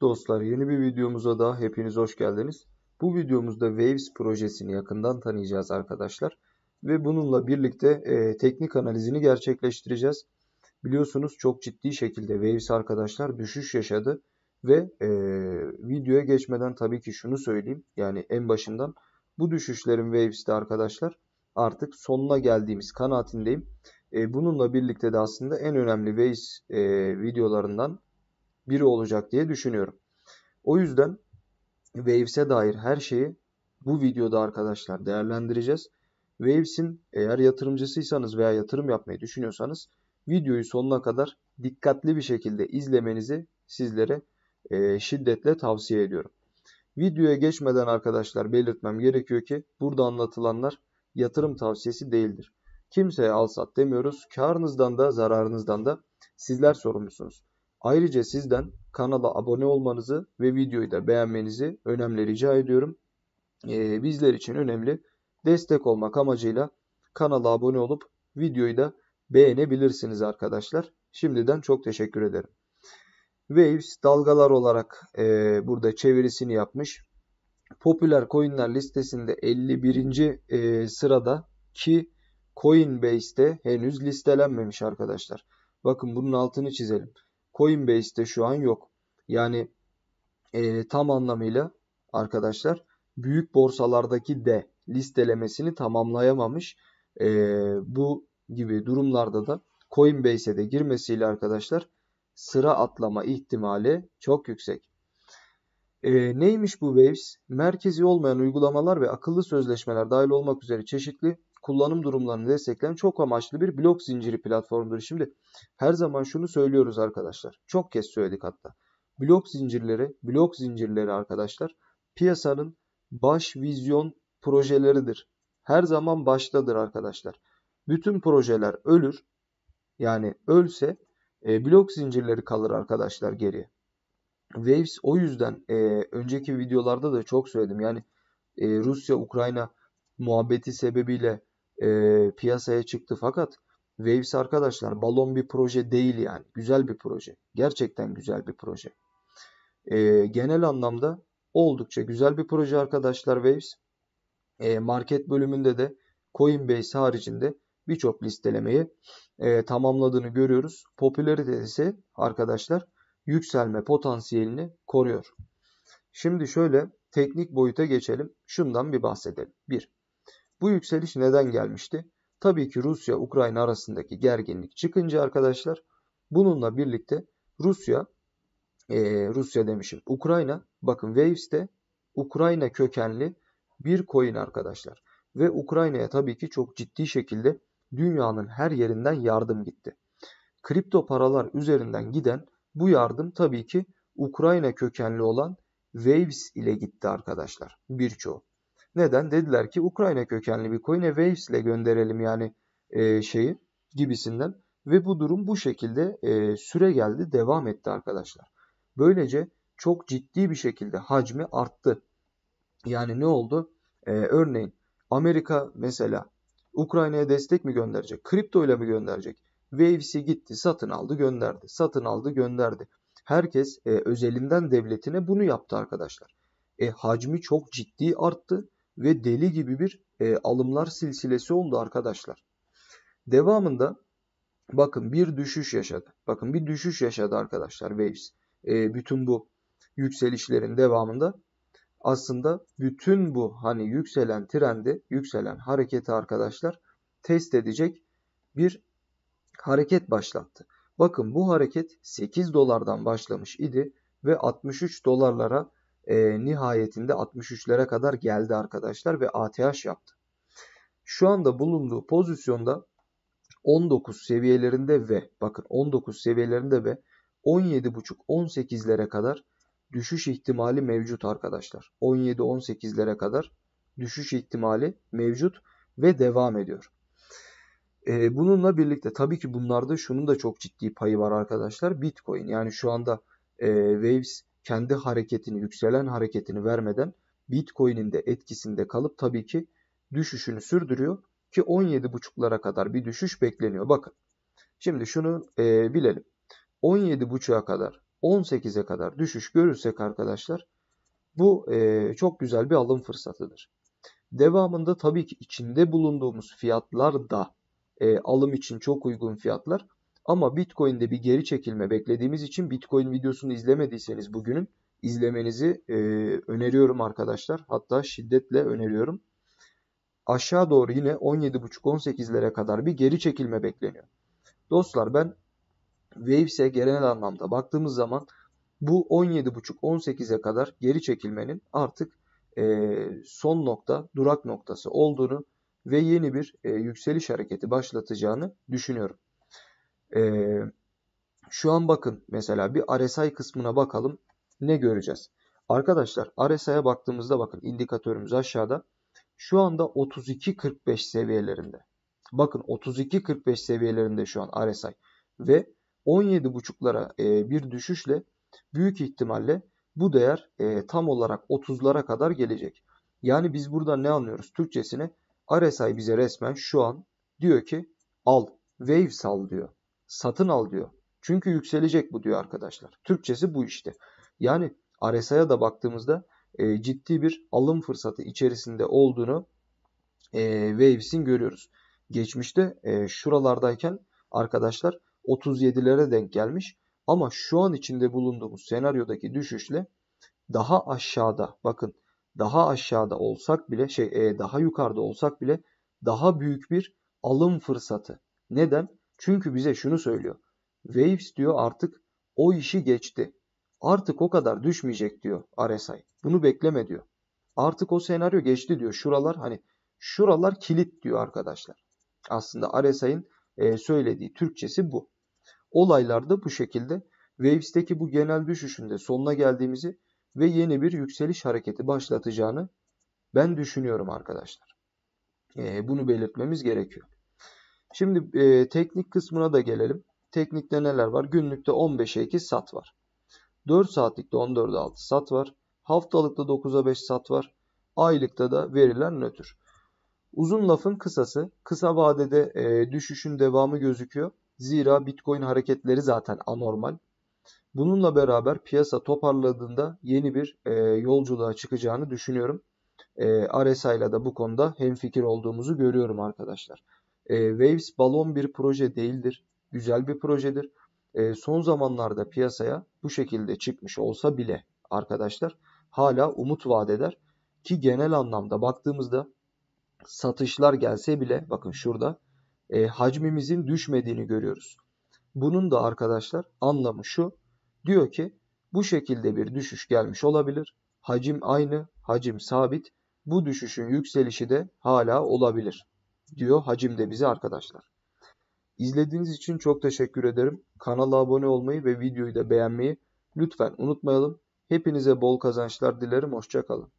Dostlar yeni bir videomuza da hepiniz hoş geldiniz. Bu videomuzda Waves projesini yakından tanıyacağız arkadaşlar. Ve bununla birlikte e, teknik analizini gerçekleştireceğiz. Biliyorsunuz çok ciddi şekilde Waves arkadaşlar düşüş yaşadı. Ve e, videoya geçmeden tabii ki şunu söyleyeyim. Yani en başından bu düşüşlerin Waves'te arkadaşlar artık sonuna geldiğimiz kanaatindeyim. E, bununla birlikte de aslında en önemli Waves e, videolarından biri olacak diye düşünüyorum. O yüzden Waves'e dair her şeyi bu videoda arkadaşlar değerlendireceğiz. Waves'in eğer yatırımcısıysanız veya yatırım yapmayı düşünüyorsanız videoyu sonuna kadar dikkatli bir şekilde izlemenizi sizlere e, şiddetle tavsiye ediyorum. Videoya geçmeden arkadaşlar belirtmem gerekiyor ki burada anlatılanlar yatırım tavsiyesi değildir. Kimseye al sat demiyoruz. Karınızdan da zararınızdan da sizler sorumlusunuz. Ayrıca sizden kanala abone olmanızı ve videoyu da beğenmenizi önemli rica ediyorum. Ee, bizler için önemli destek olmak amacıyla kanala abone olup videoyu da beğenebilirsiniz arkadaşlar. Şimdiden çok teşekkür ederim. Waves dalgalar olarak e, burada çevirisini yapmış. Popüler coinler listesinde 51. E, sırada ki Coinbase'de henüz listelenmemiş arkadaşlar. Bakın bunun altını çizelim. Coinbase'de şu an yok. Yani e, tam anlamıyla arkadaşlar büyük borsalardaki de listelemesini tamamlayamamış. E, bu gibi durumlarda da Coinbase'e de girmesiyle arkadaşlar sıra atlama ihtimali çok yüksek. E, neymiş bu Waves? Merkezi olmayan uygulamalar ve akıllı sözleşmeler dahil olmak üzere çeşitli kullanım durumlarını destekleyen çok amaçlı bir blok zinciri platformudur. Şimdi her zaman şunu söylüyoruz arkadaşlar. Çok kez söyledik hatta. Blok zincirleri, blok zincirleri arkadaşlar piyasanın baş vizyon projeleridir. Her zaman baştadır arkadaşlar. Bütün projeler ölür. Yani ölse e, blok zincirleri kalır arkadaşlar geriye. Waves o yüzden e, önceki videolarda da çok söyledim. Yani e, Rusya-Ukrayna muhabbeti sebebiyle e, piyasaya çıktı fakat Waves arkadaşlar balon bir proje değil yani. Güzel bir proje. Gerçekten güzel bir proje. E, genel anlamda oldukça güzel bir proje arkadaşlar Waves. E, market bölümünde de Coinbase haricinde birçok listelemeyi e, tamamladığını görüyoruz. Popülaritesi arkadaşlar yükselme potansiyelini koruyor. Şimdi şöyle teknik boyuta geçelim. Şundan bir bahsedelim. 1. Bu yükseliş neden gelmişti? Tabii ki Rusya-Ukrayna arasındaki gerginlik çıkınca arkadaşlar bununla birlikte Rusya, e, Rusya demişim Ukrayna, bakın Waves'te Ukrayna kökenli bir coin arkadaşlar. Ve Ukrayna'ya tabii ki çok ciddi şekilde dünyanın her yerinden yardım gitti. Kripto paralar üzerinden giden bu yardım tabii ki Ukrayna kökenli olan Waves ile gitti arkadaşlar birçoğu. Neden? Dediler ki Ukrayna kökenli bir coin'e Waves ile gönderelim yani e, şeyi gibisinden. Ve bu durum bu şekilde e, süre geldi devam etti arkadaşlar. Böylece çok ciddi bir şekilde hacmi arttı. Yani ne oldu? E, örneğin Amerika mesela Ukrayna'ya destek mi gönderecek? Kripto ile mi gönderecek? Waves'i gitti satın aldı gönderdi. Satın aldı gönderdi. Herkes e, özelinden devletine bunu yaptı arkadaşlar. E, hacmi çok ciddi arttı ve deli gibi bir e, alımlar silsilesi oldu arkadaşlar. Devamında bakın bir düşüş yaşadı. Bakın bir düşüş yaşadı arkadaşlar Waves. E, bütün bu yükselişlerin devamında aslında bütün bu hani yükselen trendi, yükselen hareketi arkadaşlar test edecek bir hareket başlattı. Bakın bu hareket 8 dolardan başlamış idi ve 63 dolarlara e, nihayetinde 63'lere kadar geldi arkadaşlar ve ATH yaptı. Şu anda bulunduğu pozisyonda 19 seviyelerinde ve bakın 19 seviyelerinde ve 17.5-18'lere kadar düşüş ihtimali mevcut arkadaşlar. 17-18'lere kadar düşüş ihtimali mevcut ve devam ediyor. Ee, bununla birlikte tabii ki bunlarda şunun da çok ciddi payı var arkadaşlar. Bitcoin yani şu anda e, Waves kendi hareketini, yükselen hareketini vermeden Bitcoin'in de etkisinde kalıp tabii ki düşüşünü sürdürüyor ki 17.5'lara kadar bir düşüş bekleniyor. Bakın şimdi şunu e, bilelim. 17.5'a kadar 18'e kadar düşüş görürsek arkadaşlar bu e, çok güzel bir alım fırsatıdır. Devamında tabii ki içinde bulunduğumuz fiyatlar da e, alım için çok uygun fiyatlar ama Bitcoin'de bir geri çekilme beklediğimiz için Bitcoin videosunu izlemediyseniz bugünün izlemenizi e, öneriyorum arkadaşlar. Hatta şiddetle öneriyorum. Aşağı doğru yine 17.5-18'lere kadar bir geri çekilme bekleniyor. Dostlar ben Waves'e genel anlamda baktığımız zaman bu 17.5-18'e kadar geri çekilmenin artık e, son nokta, durak noktası olduğunu ve yeni bir e, yükseliş hareketi başlatacağını düşünüyorum. Ee, şu an bakın mesela bir RSI kısmına bakalım ne göreceğiz. Arkadaşlar RSI'ye baktığımızda bakın indikatörümüz aşağıda. Şu anda 32.45 seviyelerinde. Bakın 32.45 seviyelerinde şu an RSI ve 17.5'lara e, bir düşüşle büyük ihtimalle bu değer e, tam olarak 30'lara kadar gelecek. Yani biz burada ne anlıyoruz Türkçesine? RSI bize resmen şu an diyor ki al, wave sal diyor satın al diyor. Çünkü yükselecek bu diyor arkadaşlar. Türkçesi bu işte. Yani RSI'ya da baktığımızda e, ciddi bir alım fırsatı içerisinde olduğunu e, Waves'in görüyoruz. Geçmişte e, şuralardayken arkadaşlar 37'lere denk gelmiş. Ama şu an içinde bulunduğumuz senaryodaki düşüşle daha aşağıda bakın daha aşağıda olsak bile şey e, daha yukarıda olsak bile daha büyük bir alım fırsatı. Neden? Çünkü bize şunu söylüyor. Waves diyor artık o işi geçti. Artık o kadar düşmeyecek diyor RSI. Bunu bekleme diyor. Artık o senaryo geçti diyor. Şuralar hani şuralar kilit diyor arkadaşlar. Aslında RSI'nin e, söylediği Türkçesi bu. Olaylar da bu şekilde. Waves'teki bu genel düşüşünde sonuna geldiğimizi ve yeni bir yükseliş hareketi başlatacağını ben düşünüyorum arkadaşlar. E, bunu belirtmemiz gerekiyor. Şimdi e, teknik kısmına da gelelim. Teknikte neler var? Günlükte 15'e 2 sat var. 4 saatlikte 14'e 6 sat var. Haftalıkta 9'a 5 sat var. Aylıkta da verilen nötr. Uzun lafın kısası kısa vadede e, düşüşün devamı gözüküyor. Zira Bitcoin hareketleri zaten anormal. Bununla beraber piyasa toparladığında yeni bir e, yolculuğa çıkacağını düşünüyorum. E, RSI ile de bu konuda hemfikir olduğumuzu görüyorum arkadaşlar. E, Waves balon bir proje değildir. Güzel bir projedir. E, son zamanlarda piyasaya bu şekilde çıkmış olsa bile arkadaşlar hala umut vaat eder. Ki genel anlamda baktığımızda satışlar gelse bile bakın şurada e, hacmimizin düşmediğini görüyoruz. Bunun da arkadaşlar anlamı şu. Diyor ki bu şekilde bir düşüş gelmiş olabilir. Hacim aynı, hacim sabit. Bu düşüşün yükselişi de hala olabilir diyor hacimde bize arkadaşlar. İzlediğiniz için çok teşekkür ederim. Kanala abone olmayı ve videoyu da beğenmeyi lütfen unutmayalım. Hepinize bol kazançlar dilerim. Hoşçakalın.